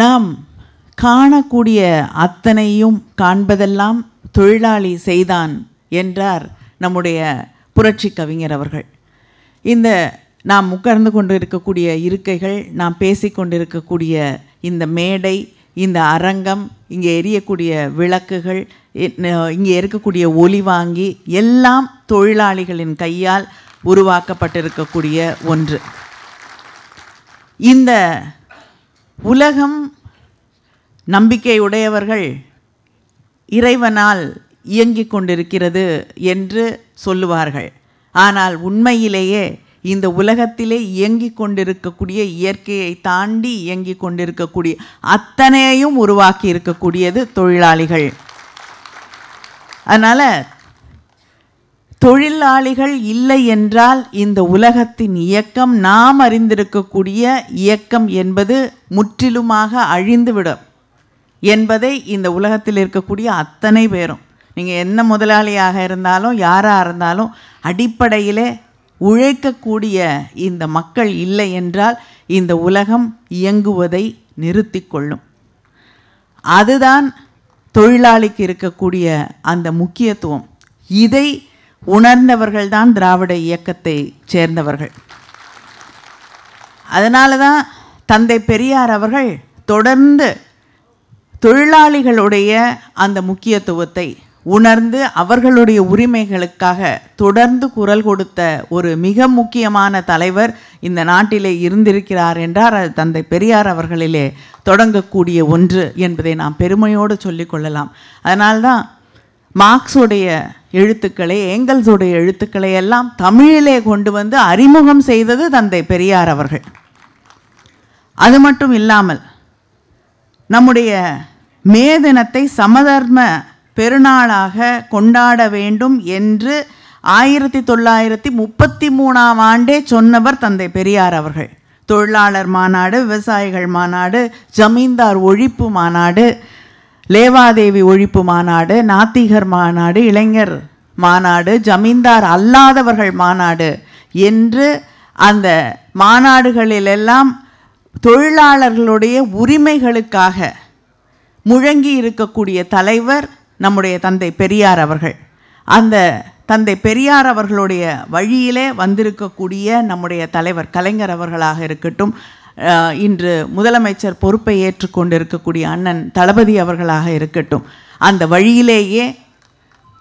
நாம் காணக்கூடிய அத்தனையும் காண்பதெல்லாம் தொழிலாளி செய்தான் என்றார் நம்முடைய புரட்சி கவிஞர் அவர்கள் இந்த நாம் உட்கார்ந்து கொண்டு இருக்கக்கூடிய இருக்கைகள் நாம் பேசிக்கொண்டிருக்கக்கூடிய இந்த மேடை இந்த அரங்கம் இங்கே எரியக்கூடிய விளக்குகள் இங்கே இருக்கக்கூடிய ஒலி வாங்கி எல்லாம் தொழிலாளிகளின் கையால் உருவாக்கப்பட்டிருக்கக்கூடிய ஒன்று இந்த உலகம் நம்பிக்கையுடையவர்கள் இறைவனால் இயங்கிக் கொண்டிருக்கிறது என்று சொல்லுவார்கள் ஆனால் உண்மையிலேயே இந்த உலகத்திலே இயங்கிக் கொண்டிருக்கக்கூடிய இயற்கையை தாண்டி இயங்கிக் கொண்டிருக்கக்கூடிய அத்தனையும் உருவாக்கி இருக்கக்கூடியது தொழிலாளிகள் அதனால் தொழிலாளிகள் இல்லை என்றால் இந்த உலகத்தின் இயக்கம் நாம் அறிந்திருக்கக்கூடிய இயக்கம் என்பது முற்றிலுமாக அழிந்துவிடும் என்பதை இந்த உலகத்தில் இருக்கக்கூடிய அத்தனை பேரும் நீங்கள் என்ன முதலாளியாக இருந்தாலும் யாராக இருந்தாலும் அடிப்படையிலே உழைக்கக்கூடிய இந்த மக்கள் இல்லை என்றால் இந்த உலகம் இயங்குவதை நிறுத்தி கொள்ளும் அதுதான் தொழிலாளிக்கு இருக்கக்கூடிய அந்த முக்கியத்துவம் இதை உணர்ந்தவர்கள்தான் திராவிட இயக்கத்தை சேர்ந்தவர்கள் அதனால தான் தந்தை பெரியார் அவர்கள் தொடர்ந்து தொழிலாளிகளுடைய அந்த முக்கியத்துவத்தை உணர்ந்து அவர்களுடைய உரிமைகளுக்காக தொடர்ந்து குரல் கொடுத்த ஒரு மிக முக்கியமான தலைவர் இந்த நாட்டிலே இருந்திருக்கிறார் என்றார் அது தந்தை பெரியார் அவர்களிலே தொடங்கக்கூடிய ஒன்று என்பதை நாம் பெருமையோடு சொல்லிக்கொள்ளலாம் அதனால்தான் மார்க்ஸுடைய எழுத்துக்களை ஏங்கல்ஸுடைய எழுத்துக்களை எல்லாம் தமிழிலே கொண்டு வந்து அறிமுகம் செய்தது தந்தை பெரியார் அவர்கள் அது மட்டும் இல்லாமல் நம்முடைய மே தினத்தை சமதர்ம பெருநாளாக கொண்டாட வேண்டும் என்று ஆயிரத்தி தொள்ளாயிரத்தி முப்பத்தி மூணாம் ஆண்டே சொன்னவர் தந்தை பெரியார் அவர்கள் தொழிலாளர் மாநாடு விவசாயிகள் மாநாடு ஜமீன்தார் ஒழிப்பு மாநாடு லேவாதேவி ஒழிப்பு மாநாடு நாத்திகர் மாநாடு இளைஞர் மாநாடு ஜமீன்தார் அல்லாதவர்கள் மாநாடு என்று அந்த மாநாடுகளிலெல்லாம் தொழிலாளர்களுடைய உரிமைகளுக்காக முழங்கி இருக்கக்கூடிய தலைவர் நம்முடைய தந்தை பெரியார் அவர்கள் அந்த தந்தை பெரியார் அவர்களுடைய வழியிலே வந்திருக்கக்கூடிய நம்முடைய தலைவர் கலைஞர் அவர்களாக இருக்கட்டும் இன்று முதலமைச்சர் பொறுப்பை ஏற்றுக்கொண்டு இருக்கக்கூடிய அண்ணன் தளபதி அவர்களாக இருக்கட்டும் அந்த வழியிலேயே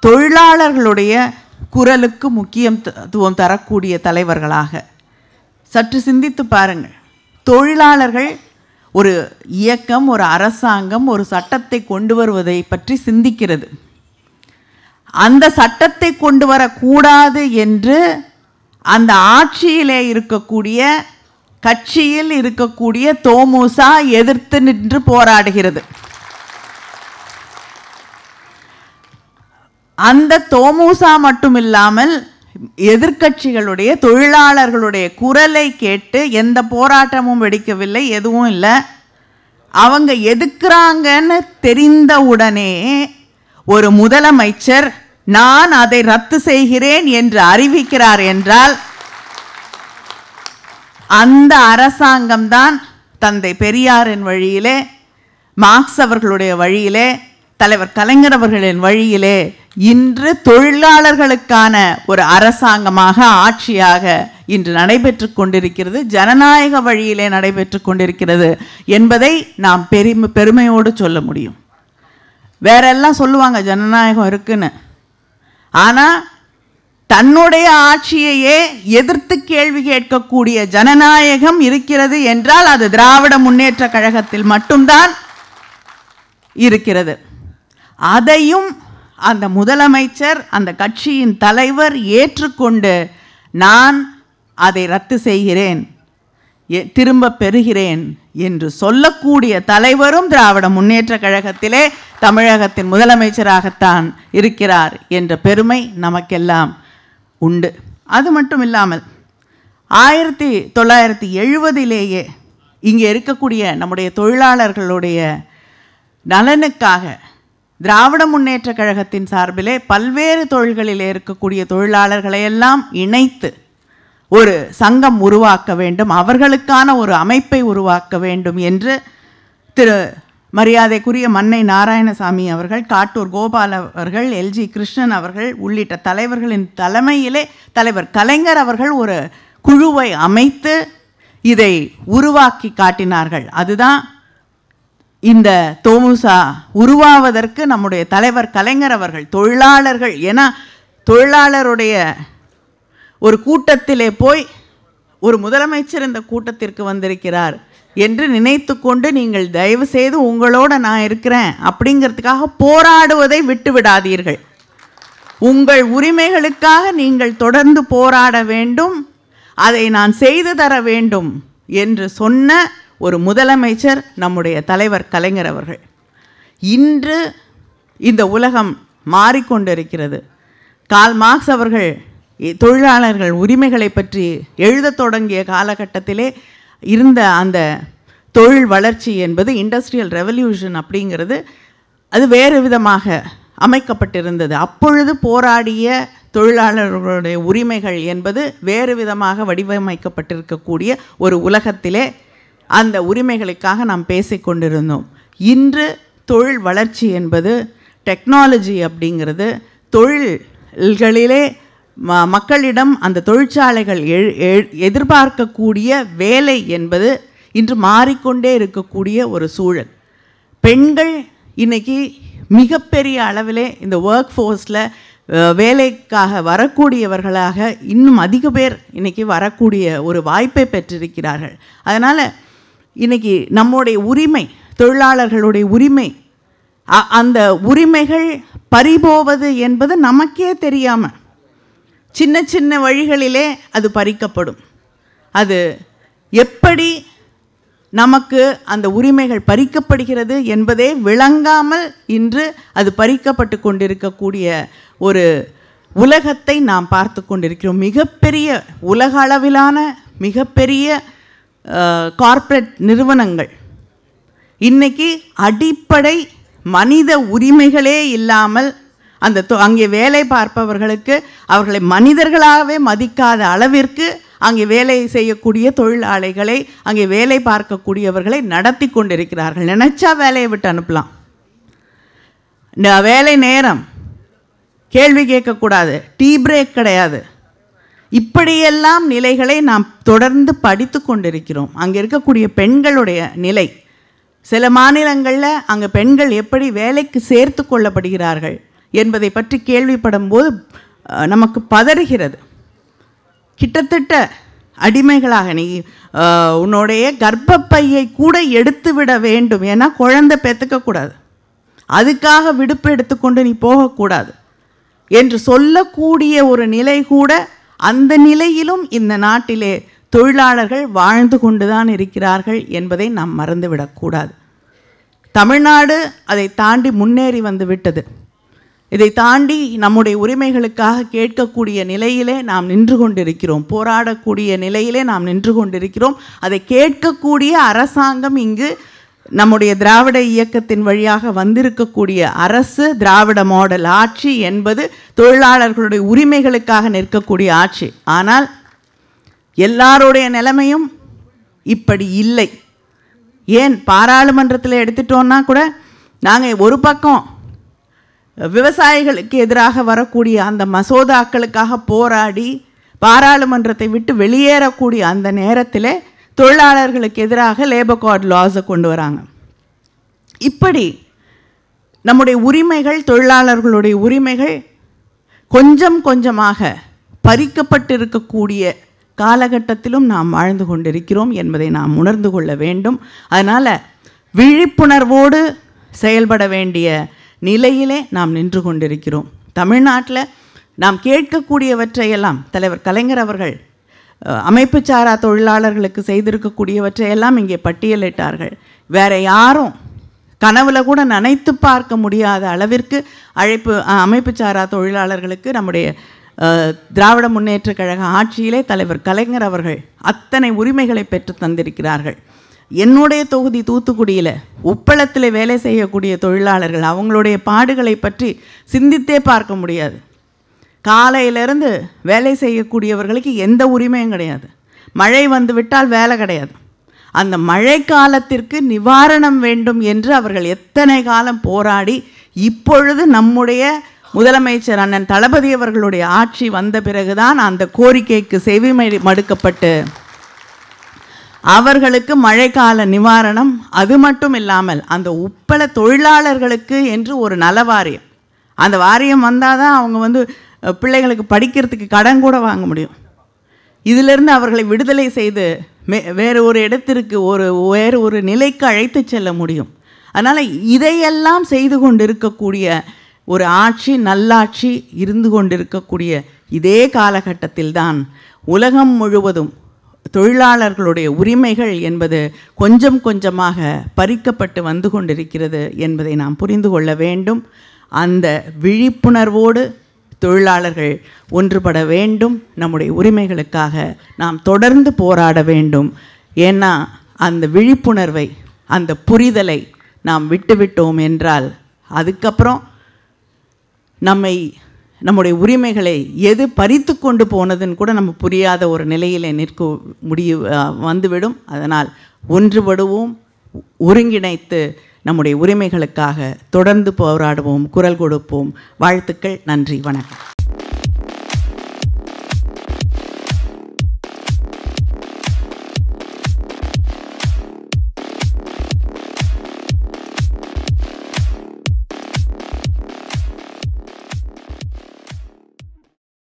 தொழிலாளர்களுடைய குரலுக்கு முக்கியத்துவம் தரக்கூடிய தலைவர்களாக சற்று சிந்தித்து பாருங்கள் தொழிலாளர்கள் ஒரு இயக்கம் ஒரு அரசாங்கம் ஒரு சட்டத்தை கொண்டு வருவதை பற்றி சிந்திக்கிறது அந்த சட்டத்தை கொண்டு வரக்கூடாது என்று அந்த ஆட்சியிலே இருக்கக்கூடிய கட்சியில் இருக்கக்கூடிய தோமுசா எதிர்த்து நின்று போராடுகிறது அந்த தோமுசா மட்டும் இல்லாமல் எதிர்கட்சிகளுடைய தொழிலாளர்களுடைய குரலை கேட்டு எந்த போராட்டமும் வெடிக்கவில்லை எதுவும் இல்லை அவங்க எதுக்குறாங்கன்னு தெரிந்த உடனே ஒரு முதலமைச்சர் நான் அதை ரத்து செய்கிறேன் என்று அறிவிக்கிறார் என்றால் அந்த அரசாங்கம் தான் தந்தை பெரியாரின் வழியிலே மார்க்ஸ் அவர்களுடைய வழியிலே தலைவர் கலைஞர் அவர்களின் வழியிலே இன்று தொழிலாளர்களுக்கான ஒரு அரசாங்கமாக ஆட்சியாக இன்று நடைபெற்று கொண்டிருக்கிறது ஜனநாயக வழியிலே நடைபெற்று கொண்டிருக்கிறது என்பதை நாம் பெருமை பெருமையோடு சொல்ல முடியும் வேற எல்லாம் சொல்லுவாங்க ஜனநாயகம் இருக்குன்னு ஆனால் தன்னுடைய ஆட்சியையே எதிர்த்து கேள்வி கேட்கக்கூடிய ஜனநாயகம் இருக்கிறது என்றால் அது திராவிட முன்னேற்ற கழகத்தில் மட்டும்தான் இருக்கிறது அதையும் அந்த முதலமைச்சர் அந்த கட்சியின் தலைவர் ஏற்றுக்கொண்டு நான் அதை ரத்து செய்கிறேன் திரும்ப பெறுகிறேன் என்று சொல்லக்கூடிய தலைவரும் திராவிட முன்னேற்ற கழகத்திலே தமிழகத்தின் முதலமைச்சராகத்தான் இருக்கிறார் என்ற பெருமை நமக்கெல்லாம் உண்டு அது மட்டும் இல்லாமல் ஆயிரத்தி தொள்ளாயிரத்தி எழுபதிலேயே இங்கே இருக்கக்கூடிய நம்முடைய தொழிலாளர்களுடைய நலனுக்காக திராவிட முன்னேற்ற கழகத்தின் சார்பிலே பல்வேறு தொழில்களில் இருக்கக்கூடிய தொழிலாளர்களை எல்லாம் இணைத்து ஒரு சங்கம் உருவாக்க வேண்டும் அவர்களுக்கான ஒரு அமைப்பை உருவாக்க வேண்டும் என்று திரு மரியாதைக்குரிய மன்னை நாராயணசாமி அவர்கள் காட்டூர் கோபால் அவர்கள் எல்ஜி கிருஷ்ணன் அவர்கள் உள்ளிட்ட தலைவர்களின் தலைமையிலே தலைவர் கலைஞர் அவர்கள் ஒரு குழுவை அமைத்து இதை உருவாக்கி காட்டினார்கள் அதுதான் இந்த தோமுசா உருவாவதற்கு நம்முடைய தலைவர் கலைஞர் அவர்கள் தொழிலாளர்கள் என தொழிலாளருடைய ஒரு கூட்டத்திலே போய் ஒரு முதலமைச்சர் இந்த கூட்டத்திற்கு வந்திருக்கிறார் என்று நினைத்து கொண்டு நீங்கள் தயவு செய்து உங்களோட நான் இருக்கிறேன் அப்படிங்கிறதுக்காக போராடுவதை விட்டு விடாதீர்கள் உங்கள் உரிமைகளுக்காக நீங்கள் தொடர்ந்து போராட வேண்டும் அதை நான் செய்து தர வேண்டும் என்று சொன்ன ஒரு முதலமைச்சர் நம்முடைய தலைவர் கலைஞர் அவர்கள் இன்று இந்த உலகம் மாறிக்கொண்டிருக்கிறது கால் மார்க்ஸ் அவர்கள் தொழிலாளர்கள் உரிமைகளை பற்றி எழுதத் தொடங்கிய காலகட்டத்திலே இருந்த அந்த தொழில் வளர்ச்சி என்பது இண்டஸ்ட்ரியல் ரெவல்யூஷன் அப்படிங்கிறது அது வேறு விதமாக அமைக்கப்பட்டிருந்தது அப்பொழுது போராடிய தொழிலாளர்களுடைய உரிமைகள் என்பது வேறு விதமாக வடிவமைக்கப்பட்டிருக்கக்கூடிய ஒரு உலகத்திலே அந்த உரிமைகளுக்காக நாம் பேசிக்கொண்டிருந்தோம் இன்று தொழில் வளர்ச்சி என்பது டெக்னாலஜி அப்படிங்கிறது தொழில்களிலே ம மக்களிடம் அந்த தொழிற்சாலைகள் எதிர்பார்க்கக்கூடிய வேலை என்பது இன்று மாறிக்கொண்டே இருக்கக்கூடிய ஒரு சூழல் பெண்கள் இன்றைக்கி மிகப்பெரிய அளவிலே இந்த ஒர்க் ஃபோர்ஸில் வேலைக்காக வரக்கூடியவர்களாக இன்னும் அதிக பேர் இன்றைக்கி வரக்கூடிய ஒரு வாய்ப்பை பெற்றிருக்கிறார்கள் அதனால் இன்றைக்கி நம்முடைய உரிமை தொழிலாளர்களுடைய உரிமை அந்த உரிமைகள் பறிபோவது என்பது நமக்கே தெரியாமல் சின்ன சின்ன வழிகளிலே அது பறிக்கப்படும் அது எப்படி நமக்கு அந்த உரிமைகள் பறிக்கப்படுகிறது என்பதே விளங்காமல் இன்று அது பறிக்கப்பட்டு கொண்டிருக்கக்கூடிய ஒரு உலகத்தை நாம் பார்த்து கொண்டிருக்கிறோம் மிகப்பெரிய உலக அளவிலான மிகப்பெரிய கார்ப்பரேட் நிறுவனங்கள் இன்றைக்கி அடிப்படை மனித உரிமைகளே இல்லாமல் அந்த அங்கே வேலை பார்ப்பவர்களுக்கு அவர்களை மனிதர்களாகவே மதிக்காத அளவிற்கு அங்கே வேலை செய்யக்கூடிய தொழிலாளிகளை அங்கே வேலை பார்க்கக்கூடியவர்களை நடத்தி கொண்டிருக்கிறார்கள் நினச்சா வேலையை விட்டு அனுப்பலாம் வேலை நேரம் கேள்வி கேட்கக்கூடாது டீ பிரேக் கிடையாது இப்படியெல்லாம் நிலைகளை நாம் தொடர்ந்து படித்து கொண்டிருக்கிறோம் அங்கே இருக்கக்கூடிய பெண்களுடைய நிலை சில மாநிலங்களில் அங்கே பெண்கள் எப்படி வேலைக்கு சேர்த்து கொள்ளப்படுகிறார்கள் என்பதை பற்றி கேள்விப்படும் போது நமக்கு பதறுகிறது கிட்டத்தட்ட அடிமைகளாக நீ உன்னுடைய கர்ப்பப்பையை கூட எடுத்து விட வேண்டும் ஏன்னா குழந்தை பெற்றுக்கக்கூடாது அதுக்காக விடுப்பு எடுத்துக்கொண்டு நீ போகக்கூடாது என்று சொல்லக்கூடிய ஒரு நிலை கூட அந்த நிலையிலும் இந்த நாட்டிலே தொழிலாளர்கள் வாழ்ந்து கொண்டு தான் இருக்கிறார்கள் என்பதை நாம் மறந்துவிடக்கூடாது தமிழ்நாடு அதை தாண்டி முன்னேறி வந்து விட்டது இதை தாண்டி நம்முடைய உரிமைகளுக்காக கேட்கக்கூடிய நிலையிலே நாம் நின்று கொண்டிருக்கிறோம் போராடக்கூடிய நிலையிலே நாம் நின்று கொண்டிருக்கிறோம் அதை கேட்கக்கூடிய அரசாங்கம் இங்கு நம்முடைய திராவிட இயக்கத்தின் வழியாக வந்திருக்கக்கூடிய அரசு திராவிட மாடல் ஆட்சி என்பது தொழிலாளர்களுடைய உரிமைகளுக்காக நிற்கக்கூடிய ஆட்சி ஆனால் எல்லாருடைய நிலைமையும் இப்படி இல்லை ஏன் பாராளுமன்றத்தில் எடுத்துட்டோன்னா கூட நாங்கள் ஒரு பக்கம் விவசாயிகளுக்கு எதிராக வரக்கூடிய அந்த மசோதாக்களுக்காக போராடி பாராளுமன்றத்தை விட்டு வெளியேறக்கூடிய அந்த நேரத்தில் தொழிலாளர்களுக்கு எதிராக லேபர் கார்டு லாஸை கொண்டு வராங்க இப்படி நம்முடைய உரிமைகள் தொழிலாளர்களுடைய உரிமைகள் கொஞ்சம் கொஞ்சமாக பறிக்கப்பட்டிருக்கக்கூடிய காலகட்டத்திலும் நாம் வாழ்ந்து கொண்டிருக்கிறோம் என்பதை நாம் உணர்ந்து கொள்ள வேண்டும் அதனால் விழிப்புணர்வோடு செயல்பட வேண்டிய நிலையிலே நாம் நின்று கொண்டிருக்கிறோம் தமிழ்நாட்டில் நாம் கேட்கக்கூடியவற்றையெல்லாம் தலைவர் கலைஞர் அவர்கள் அமைப்பு சாரா தொழிலாளர்களுக்கு செய்திருக்கக்கூடியவற்றையெல்லாம் இங்கே பட்டியலிட்டார்கள் வேற யாரும் கனவுல கூட நினைத்து பார்க்க முடியாத அளவிற்கு அழைப்பு அமைப்பு சாரா தொழிலாளர்களுக்கு நம்முடைய திராவிட முன்னேற்றக் கழக ஆட்சியிலே தலைவர் கலைஞர் அவர்கள் அத்தனை உரிமைகளை பெற்று தந்திருக்கிறார்கள் என்னுடைய தொகுதி தூத்துக்குடியில் உப்பளத்தில் வேலை செய்யக்கூடிய தொழிலாளர்கள் அவங்களுடைய பாடுகளை பற்றி சிந்தித்தே பார்க்க முடியாது காலையிலேருந்து வேலை செய்யக்கூடியவர்களுக்கு எந்த உரிமையும் கிடையாது மழை வந்துவிட்டால் வேலை கிடையாது அந்த மழை காலத்திற்கு நிவாரணம் வேண்டும் என்று அவர்கள் எத்தனை காலம் போராடி இப்பொழுது நம்முடைய முதலமைச்சர் அண்ணன் தளபதி அவர்களுடைய ஆட்சி வந்த பிறகுதான் அந்த கோரிக்கைக்கு செவி மடுக்கப்பட்டு அவர்களுக்கு மழைக்கால நிவாரணம் அது மட்டும் இல்லாமல் அந்த உப்பள தொழிலாளர்களுக்கு என்று ஒரு நல வாரியம் அந்த வாரியம் வந்தால் தான் அவங்க வந்து பிள்ளைகளுக்கு படிக்கிறதுக்கு கடன் கூட வாங்க முடியும் இதிலிருந்து அவர்களை விடுதலை செய்து மே வேறு ஒரு இடத்திற்கு ஒரு வேறு ஒரு நிலைக்கு அழைத்து செல்ல முடியும் அதனால் இதையெல்லாம் செய்து கொண்டிருக்கக்கூடிய ஒரு ஆட்சி நல்லாட்சி இருந்து கொண்டிருக்கக்கூடிய இதே காலகட்டத்தில்தான் உலகம் முழுவதும் தொழிலாளர்களுடைய உரிமைகள் என்பது கொஞ்சம் கொஞ்சமாக பறிக்கப்பட்டு வந்து கொண்டிருக்கிறது என்பதை நாம் புரிந்து கொள்ள வேண்டும் அந்த விழிப்புணர்வோடு தொழிலாளர்கள் ஒன்றுபட வேண்டும் நம்முடைய உரிமைகளுக்காக நாம் தொடர்ந்து போராட வேண்டும் ஏன்னா அந்த விழிப்புணர்வை அந்த புரிதலை நாம் விட்டுவிட்டோம் என்றால் அதுக்கப்புறம் நம்மை நம்முடைய உரிமைகளை எது பறித்து கொண்டு போனதுன்னு கூட நம்ம புரியாத ஒரு நிலையில் நிற்க முடிய வந்துவிடும் அதனால் ஒன்றுபடுவோம் ஒருங்கிணைத்து நம்முடைய உரிமைகளுக்காக தொடர்ந்து போராடுவோம் குரல் கொடுப்போம் வாழ்த்துக்கள் நன்றி வணக்கம்